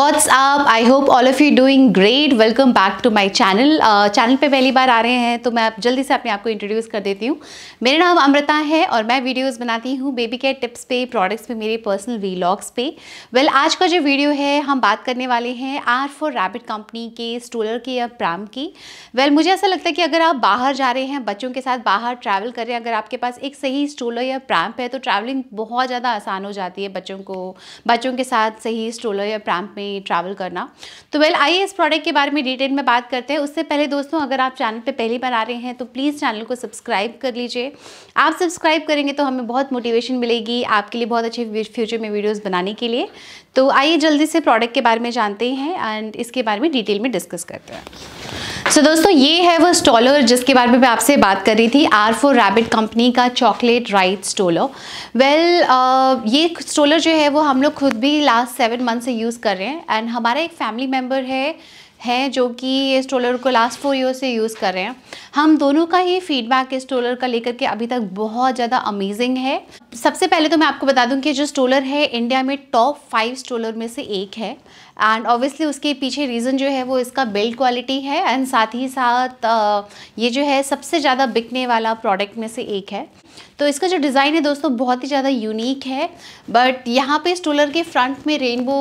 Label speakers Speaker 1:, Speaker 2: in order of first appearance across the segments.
Speaker 1: What's up I hope all of you doing great welcome back to my channel channel पे पहली बार आ रहे हैं तो मैं जल्दी से अपने आप को इंट्रोड्यूस कर देती हूँ मेरा नाम अमृता है और मैं वीडियोस बनाती हूँ बेबी केयर टिप्स पे प्रोडक्ट्स पे मेरे पर्सनल वीलॉग्स पे वेल well, आज का जो वीडियो है हम बात करने वाले हैं आर फॉर रैबिट कंपनी के स्टोलर के या प्राम की वेल well, मुझे ऐसा लगता है कि अगर आप बाहर जा रहे हैं बच्चों के साथ बाहर ट्रैवल कर रहे हैं अगर आपके पास एक सही स्टोलर या प्राम्प है तो ट्रैवलिंग बहुत ज़्यादा आसान हो जाती है बच्चों को बच्चों के साथ सही स्टोलर या प्राम्प में में ट्रैवल करना तो वेल आइए इस प्रोडक्ट के बारे में डिटेल में बात करते हैं उससे पहले दोस्तों अगर आप चैनल पर पहली बार आ रहे हैं तो प्लीज़ चैनल को सब्सक्राइब कर लीजिए आप सब्सक्राइब करेंगे तो हमें बहुत मोटिवेशन मिलेगी आपके लिए बहुत अच्छे फ्यूचर में वीडियोज़ बनाने के लिए तो आइए जल्दी से प्रोडक्ट के बारे में जानते हैं एंड इसके बारे में डिटेल में डिस्कस करते हैं सो so, दोस्तों ये है वो स्टॉलर जिसके बारे में मैं आपसे बात कर रही थी आर फोर रैबिट कंपनी का चॉकलेट राइट स्टोलर वेल ये स्टोलर जो है वो हम लोग खुद भी लास्ट सेवन मंथ से यूज़ कर रहे हैं एंड हमारा एक फैमिली मेम्बर है हैं जो कि इस ट्रोलर को लास्ट फोर ईयर से यूज़ कर रहे हैं हम दोनों का ही फीडबैक इस ट्रोलर का लेकर के अभी तक बहुत ज़्यादा अमेजिंग है सबसे पहले तो मैं आपको बता दूं कि जो स्ट्रोलर है इंडिया में टॉप फाइव स्ट्रोलर में से एक है एंड ऑब्वियसली उसके पीछे रीज़न जो है वो इसका बिल्ड क्वालिटी है एंड साथ ही साथ ये जो है सबसे ज़्यादा बिकने वाला प्रोडक्ट में से एक है तो इसका जो डिज़ाइन है दोस्तों बहुत ही ज़्यादा यूनिक है बट यहाँ पे स्टूलर के फ्रंट में रेनबो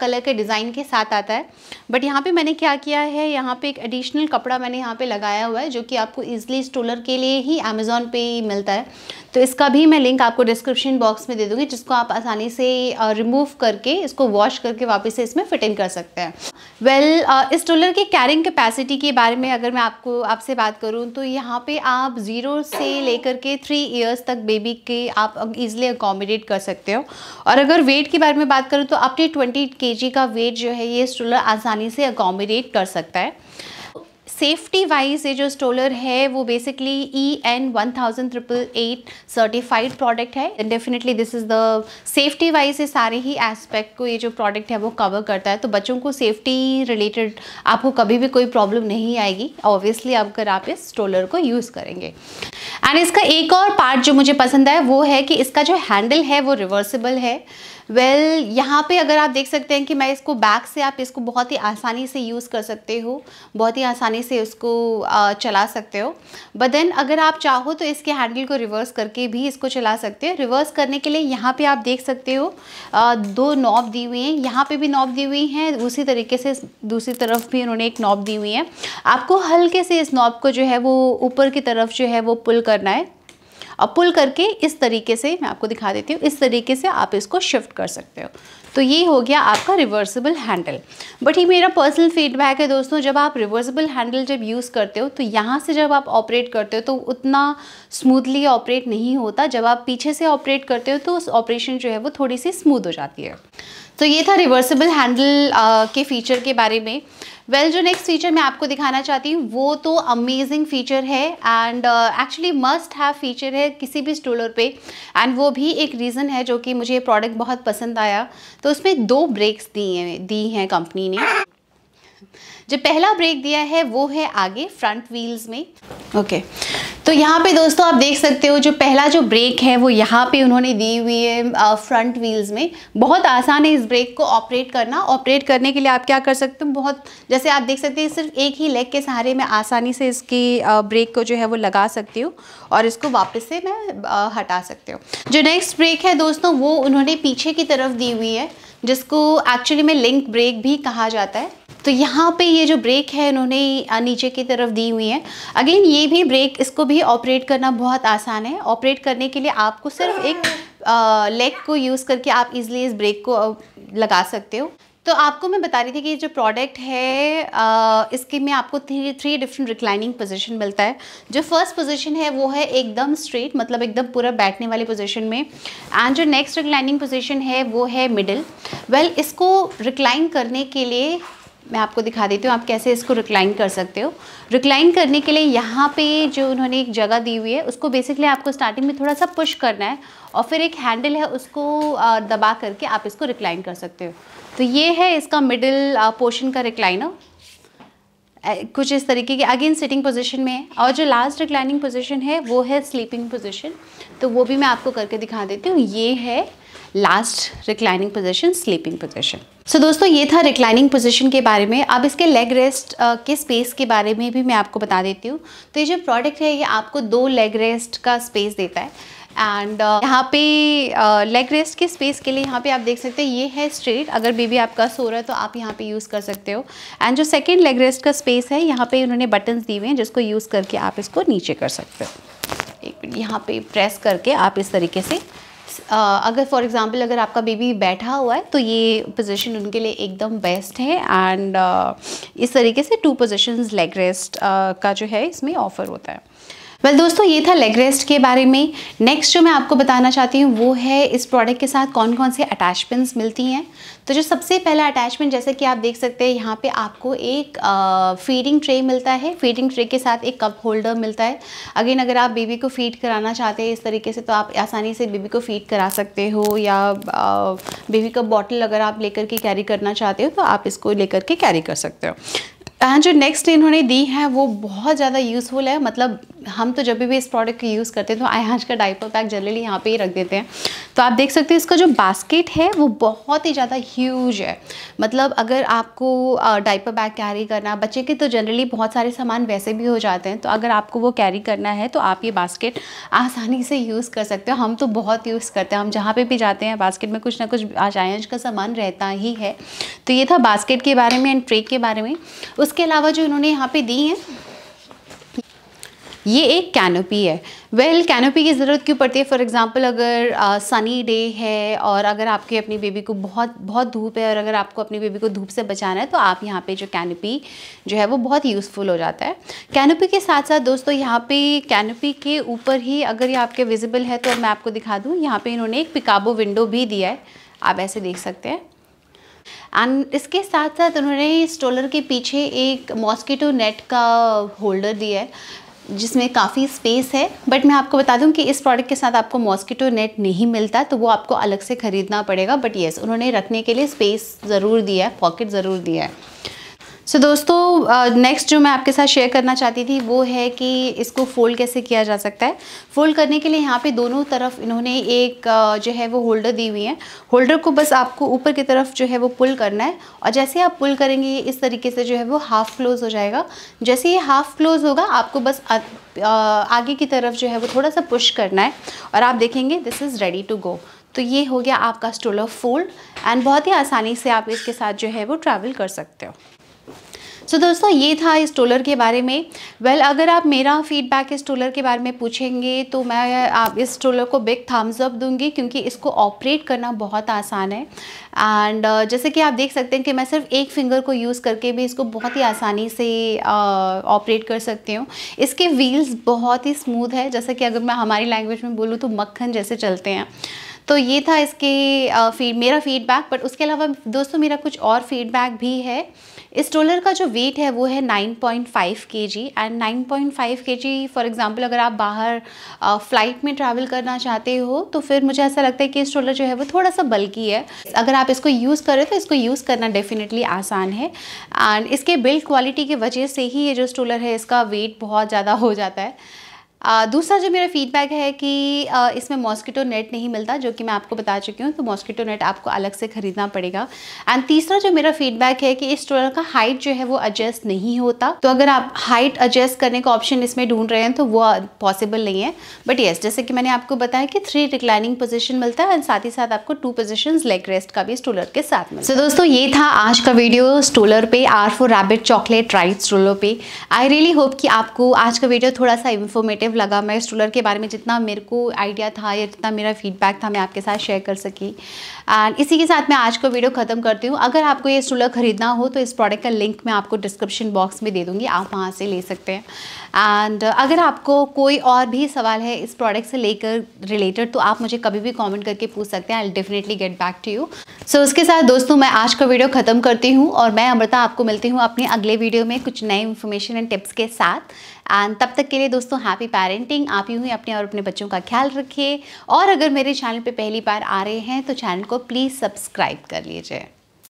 Speaker 1: कलर uh, के डिज़ाइन के साथ आता है बट यहाँ पे मैंने क्या किया है यहाँ पे एक एडिशनल कपड़ा मैंने यहाँ पे लगाया हुआ है जो कि आपको ईजिली स्टूलर के लिए ही अमेज़ोन पे मिलता है तो इसका भी मैं लिंक आपको डिस्क्रिप्शन बॉक्स में दे दूँगी जिसको आप आसानी से रिमूव uh, करके इसको वॉश करके वापस से इसमें फिटिंग कर सकते हैं वेल well, uh, इस स्टूलर की कैरिंग कैपेसिटी के बारे में अगर मैं आपको आपसे बात करूँ तो यहाँ पर आप ज़ीरो से लेकर के थ्री ईयर्स तक बेबी के आप इजिली अकोमोडेट कर सकते हो और अगर वेट के बारे में बात करूँ तो आपके ट्वेंटी के का वेट जो है ये स्टूलर आसानी से अकोमोडेट कर सकता है सेफ्टी वाइज ये जो स्टोलर है वो basically E N one thousand triple eight certified product है definitely this is the safety wise ये सारे ही एस्पेक्ट को ये जो प्रोडक्ट है वो कवर करता है तो बच्चों को सेफ्टी रिलेटेड आपको कभी भी कोई प्रॉब्लम नहीं आएगी ऑब्वियसली अगर आप इस स्टोलर को यूज़ करेंगे
Speaker 2: एंड इसका एक और
Speaker 1: पार्ट जो मुझे पसंद आया वो है कि इसका जो हैंडल है वो रिवर्सिबल है वेल well, यहाँ पे अगर आप देख सकते हैं कि मैं इसको बैक से आप इसको बहुत ही आसानी से यूज़ कर सकते हो बहुत ही आसानी से उसको चला सकते हो बट देन अगर आप चाहो तो इसके हैंडल को रिवर्स करके भी इसको चला सकते हो रिवर्स करने के लिए यहाँ पे आप देख सकते हो दो नॉब दी हुई हैं यहाँ पे भी नॉब दी हुई हैं उसी तरीके से दूसरी तरफ भी उन्होंने एक नॉब दी हुई है आपको हल्के से इस नॉब को जो है वो ऊपर की तरफ जो है वो पुल करना है अब पुल करके इस तरीके से मैं आपको दिखा देती हूँ इस तरीके से आप इसको शिफ्ट कर सकते हो तो ये हो गया आपका रिवर्सिबल हैंडल बट ये मेरा पर्सनल फीडबैक है दोस्तों जब आप रिवर्सिबल हैंडल जब यूज़ करते हो तो यहाँ से जब आप ऑपरेट करते हो तो उतना स्मूथली ऑपरेट नहीं होता जब आप पीछे से ऑपरेट करते हो तो उस ऑपरेशन जो है वो थोड़ी सी स्मूथ हो जाती है तो ये था रिवर्सिबल हैंडल uh, के फीचर के बारे में वेल well, जो नेक्स्ट फीचर मैं आपको दिखाना चाहती हूँ वो तो अमेजिंग फ़ीचर है and actually must have feature है किसी भी स्टोलर पे एंड वो भी एक रीज़न है जो कि मुझे ये प्रोडक्ट बहुत पसंद आया तो उसमें दो ब्रेक्स दी हैं दी हैं कंपनी ने जो पहला ब्रेक दिया है वो है आगे फ्रंट व्हील्स में ओके okay. तो यहाँ पे दोस्तों आप देख सकते हो जो पहला जो ब्रेक है वो यहाँ पे उन्होंने दी हुई है फ्रंट व्हील्स में बहुत आसान है इस ब्रेक को ऑपरेट करना ऑपरेट करने के लिए आप क्या कर सकते हो बहुत जैसे आप देख सकते हैं सिर्फ एक ही लेग के सहारे में आसानी से इसकी ब्रेक को जो है वो लगा सकती हूँ और इसको वापस से मैं हटा सकती हूँ जो नेक्स्ट ब्रेक है दोस्तों वो उन्होंने पीछे की तरफ दी हुई है जिसको एक्चुअली में लिंक ब्रेक भी कहा जाता है तो यहाँ पे ये जो ब्रेक है इन्होंने नीचे की तरफ दी हुई है अगेन ये भी ब्रेक इसको भी ऑपरेट करना बहुत आसान है ऑपरेट करने के लिए आपको सिर्फ एक लेग को यूज़ करके आप इज़िली इस ब्रेक को लगा सकते हो तो आपको मैं बता रही थी कि ये जो प्रोडक्ट है आ, इसके में आपको three three different reclining position मिलता है जो फर्स्ट पोजीशन है वो है एकदम स्ट्रेट मतलब एकदम पूरा बैठने वाली पोजीशन में एंड जो नेक्स्ट रिक्लाइनिंग पोजीशन है वो है मिडिल वेल well, इसको रिक्लाइन करने के लिए मैं आपको दिखा देती हूँ आप कैसे इसको रिक्लाइन कर सकते हो रिक्लाइन करने के लिए यहाँ पे जो उन्होंने एक जगह दी हुई है उसको बेसिकली आपको स्टार्टिंग में थोड़ा सा पुश करना है और फिर एक हैंडल है उसको दबा करके आप इसको रिक्लाइन कर सकते हो तो ये है इसका मिडिल पोर्शन का रिक्लाइनर कुछ इस तरीके की अगेन सिटिंग पोजिशन में है और जो लास्ट रिक्लाइनिंग पोजिशन है वो है स्लीपिंग पोजिशन तो वो भी मैं आपको करके दिखा देती हूँ ये है last reclining position sleeping position so दोस्तों ये था रिक्लाइनिंग पोजीशन के बारे में अब इसके लेग रेस्ट के स्पेस के बारे में भी मैं आपको बता देती हूँ तो ये जो प्रोडक्ट है ये आपको दो लेग रेस्ट का स्पेस देता है एंड uh, यहाँ पे लेग uh, रेस्ट के स्पेस के लिए यहाँ पे आप देख सकते हैं ये है स्ट्रेट अगर बेबी आपका सो रहा है तो आप यहाँ पे यूज़ कर सकते हो एंड जो सेकेंड लेग रेस्ट का स्पेस है यहाँ पे उन्होंने बटन्स दिए हुए हैं जिसको यूज़ करके आप इसको नीचे कर सकते हो यहाँ पे प्रेस करके आप इस तरीके से Uh, अगर फॉर एग्ज़ाम्पल अगर आपका बेबी बैठा हुआ है तो ये पोजीशन उनके लिए एकदम बेस्ट है एंड uh, इस तरीके से टू पोजिशन लेग रेस्ट का जो है इसमें ऑफ़र होता है वेल well, दोस्तों ये था लेग रेस्ट के बारे में नेक्स्ट जो मैं आपको बताना चाहती हूँ वो है इस प्रोडक्ट के साथ कौन कौन से अटैचमेंट्स मिलती हैं तो जो सबसे पहला अटैचमेंट जैसे कि आप देख सकते हैं यहाँ पे आपको एक फीडिंग ट्रे मिलता है फीडिंग ट्रे के साथ एक कप होल्डर मिलता है अगेन अगर आप बेबी को फीड कराना चाहते हैं इस तरीके से तो आप आसानी से बेबी को फीड करा सकते हो या बेबी का बॉटल अगर आप लेकर के कैरी करना चाहते हो तो आप इसको लेकर के कैरी कर सकते हो जो नेक्स्ट इन्होंने दी है वो बहुत ज़्यादा यूज़फुल है मतलब हम तो जब भी इस प्रोडक्ट को यूज़ करते हैं तो आज का डाइपर पैक जनरली यहाँ पे ही रख देते हैं तो आप देख सकते हैं इसका जो बास्केट है वो बहुत ही ज़्यादा ह्यूज है मतलब अगर आपको डाइपर बैग कैरी करना बच्चे के तो जनरली बहुत सारे सामान वैसे भी हो जाते हैं तो अगर आपको वो कैरी करना है तो आप ये बास्केट आसानी से यूज़ कर सकते हो हम तो बहुत यूज़ करते हैं हम जहाँ पर भी जाते हैं बास्केट में कुछ ना कुछ आज का सामान रहता ही है तो ये था बास्केट के बारे में एंड ट्रेक के बारे में उसके अलावा जो इन्होंने यहाँ पर दी हैं ये एक कैनोपी है वेल well, कैनोपी की ज़रूरत क्यों पड़ती है फॉर एग्ज़ाम्पल अगर सनी डे है और अगर आपके अपनी बेबी को बहुत बहुत धूप है और अगर आपको अपनी बेबी को धूप से बचाना है तो आप यहाँ पे जो कैनोपी जो है वो बहुत यूज़फुल हो जाता है कैनोपी के साथ साथ दोस्तों यहाँ पे कैनोपी के ऊपर ही अगर ये आपके विजिबल है तो मैं आपको दिखा दूँ यहाँ पर इन्होंने एक पिकाबो विंडो भी दिया है आप ऐसे देख सकते हैं एंड इसके साथ साथ उन्होंने स्टोलर के पीछे एक मॉस्किटो नेट का होल्डर दिया है जिसमें काफ़ी स्पेस है बट मैं आपको बता दूं कि इस प्रोडक्ट के साथ आपको मॉस्किटो नेट नहीं मिलता तो वो आपको अलग से ख़रीदना पड़ेगा बट येस उन्होंने रखने के लिए स्पेस ज़रूर दिया है पॉकेट ज़रूर दिया है सो so, दोस्तों नेक्स्ट uh, जो मैं आपके साथ शेयर करना चाहती थी वो है कि इसको फोल्ड कैसे किया जा सकता है फोल्ड करने के लिए यहाँ पे दोनों तरफ इन्होंने एक uh, जो है वो होल्डर दी हुई है होल्डर को बस आपको ऊपर की तरफ जो है वो पुल करना है और जैसे आप पुल करेंगे इस तरीके से जो है वो हाफ़ क्लोज़ हो जाएगा जैसे ये हाफ़ क्लोज़ होगा आपको बस आ, आ, आगे की तरफ जो है वो थोड़ा सा पुश करना है और आप देखेंगे this is ready to go तो ये हो गया आपका स्टोलर फोल्ड एंड बहुत ही आसानी से आप इसके साथ जो है वो ट्रैवल कर सकते हो सो so, दोस्तों ये था इस टोलर के बारे में वेल well, अगर आप मेरा फीडबैक इस टोलर के बारे में पूछेंगे तो मैं आप इस टोलर को बिग थम्स अप दूंगी क्योंकि इसको ऑपरेट करना बहुत आसान है एंड uh, जैसे कि आप देख सकते हैं कि मैं सिर्फ एक फिंगर को यूज़ करके भी इसको बहुत ही आसानी से ऑपरेट uh, कर सकती हूँ इसके व्हील्स बहुत ही स्मूथ है जैसे कि अगर मैं हमारी लैंग्वेज में बोलूँ तो मक्खन जैसे चलते हैं तो ये था इसके फीड uh, मेरा फीडबैक बट उसके अलावा दोस्तों मेरा कुछ और फीडबैक भी है इस स्ट्रोलर का जो वेट है वो है 9.5 point and 9.5 point for example अगर आप बाहर फ़्लाइट में ट्रैवल करना चाहते हो तो फिर मुझे ऐसा लगता है कि इस जो है वो थोड़ा सा बल्कि है अगर आप इसको यूज़ करें तो इसको यूज़ करना डेफिनेटली आसान है एंड इसके बिल्ड क्वालिटी की वजह से ही ये जो स्ट्रोलर है इसका वेट बहुत ज़्यादा हो जाता है दूसरा जो मेरा फीडबैक है कि इसमें मॉस्किटो नेट नहीं मिलता जो कि मैं आपको बता चुकी हूँ तो मॉस्किटो नेट आपको अलग से ख़रीदना पड़ेगा एंड तीसरा जो मेरा फीडबैक है कि इस ट्रोलर का हाइट जो है वो एडजस्ट नहीं होता तो अगर आप हाइट एडजस्ट करने का ऑप्शन इसमें ढूंढ रहे हैं तो वो पॉसिबल नहीं है बट येस जैसे कि मैंने आपको बताया कि थ्री रिक्लाइनिंग पोजिशन मिलता है एंड साथ ही साथ आपको टू पोजिशन लेग रेस्ट का भी स्टोलर के साथ मिलता है so, दोस्तों ये था आज का वीडियो स्टोलर पे R for rabbit chocolate ride stroller पे आई रियली होप कि आपको आज का वीडियो थोड़ा सा इन्फॉर्मेटिव इंफॉर्मेटिव लगा मैं इस के बारे में जितना मेरे को आइडिया था या जितना मेरा फीडबैक था मैं आपके साथ शेयर कर सकी एंड इसी के साथ मैं आज का वीडियो ख़त्म करती हूँ अगर आपको ये स्टूलर ख़रीदना हो तो इस प्रोडक्ट का लिंक मैं आपको डिस्क्रिप्शन बॉक्स में दे दूँगी आप वहाँ से ले सकते हैं एंड अगर आपको कोई और भी सवाल है इस प्रोडक्ट से लेकर रिलेटेड तो आप मुझे कभी भी कॉमेंट करके पूछ सकते हैं I definitely get back to you so उसके साथ दोस्तों मैं आज का वीडियो ख़त्म करती हूँ और मैं अमृता आपको मिलती हूँ अपने अगले वीडियो में कुछ नए इन्फॉर्मेशन एंड टिप्स के साथ एंड तब तक के लिए दोस्तों हैप्पी पेरेंटिंग आप यूँ ही अपने और अपने बच्चों का ख्याल रखिए और अगर मेरे चैनल पर पहली बार आ रहे हैं तो चैनल को प्लीज़ सब्सक्राइब कर लीजिए